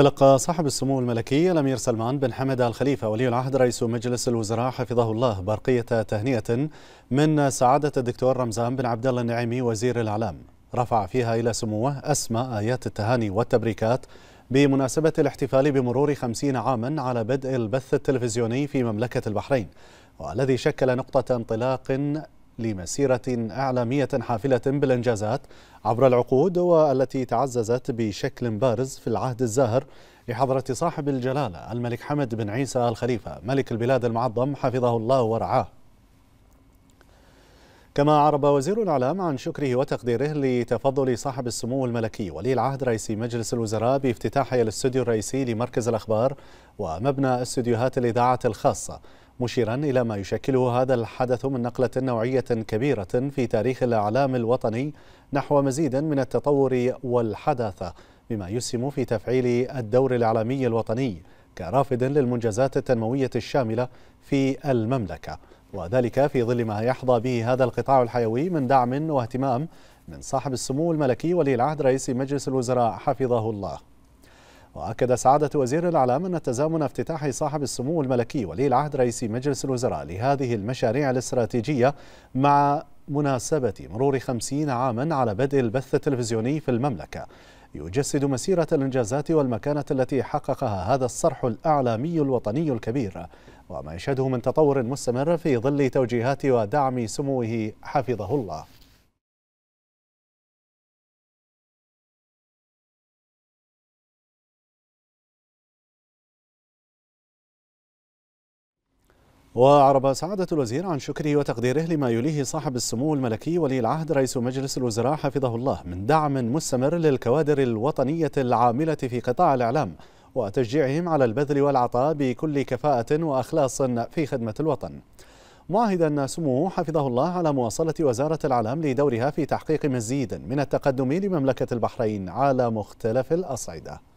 تلقى صاحب السمو الملكي الأمير سلمان بن حمد الخليفه ولي العهد رئيس مجلس الوزراء حفظه الله برقية تهنئة من سعادة الدكتور رمزان بن عبد الله النعيمي وزير الإعلام رفع فيها إلى سموه أسمى آيات التهاني والتبريكات بمناسبة الاحتفال بمرور خمسين عاما على بدء البث التلفزيوني في مملكة البحرين والذي شكل نقطة انطلاق لمسيرة إعلامية حافلة بالإنجازات عبر العقود والتي تعززت بشكل بارز في العهد الزاهر لحضرة صاحب الجلالة الملك حمد بن عيسى الخليفة ملك البلاد المعظم حفظه الله ورعاه كما عرب وزير الإعلام عن شكره وتقديره لتفضل صاحب السمو الملكي ولي العهد رئيس مجلس الوزراء بافتتاح الاستوديو الرئيسي لمركز الأخبار ومبنى استديوهات الإذاعة الخاصة مشيرا إلى ما يشكله هذا الحدث من نقلة نوعية كبيرة في تاريخ الإعلام الوطني نحو مزيد من التطور والحداثة بما يسهم في تفعيل الدور الإعلامي الوطني كرافد للمنجزات التنموية الشاملة في المملكة وذلك في ظل ما يحظى به هذا القطاع الحيوي من دعم واهتمام من صاحب السمو الملكي ولي العهد رئيس مجلس الوزراء حفظه الله وأكد سعادة وزير الإعلام أن تزامن افتتاح صاحب السمو الملكي ولي العهد رئيس مجلس الوزراء لهذه المشاريع الاستراتيجية مع مناسبة مرور خمسين عاما على بدء البث التلفزيوني في المملكة يجسد مسيرة الإنجازات والمكانة التي حققها هذا الصرح الإعلامي الوطني الكبير وما يشهده من تطور مستمر في ظل توجيهات ودعم سموه حفظه الله وأعرب سعادة الوزير عن شكره وتقديره لما يليه صاحب السمو الملكي ولي العهد رئيس مجلس الوزراء حفظه الله من دعم مستمر للكوادر الوطنية العاملة في قطاع الإعلام وتشجيعهم على البذل والعطاء بكل كفاءة وأخلاص في خدمة الوطن معهدا سموه حفظه الله على مواصلة وزارة الإعلام لدورها في تحقيق مزيد من التقدم لمملكة البحرين على مختلف الأصعدة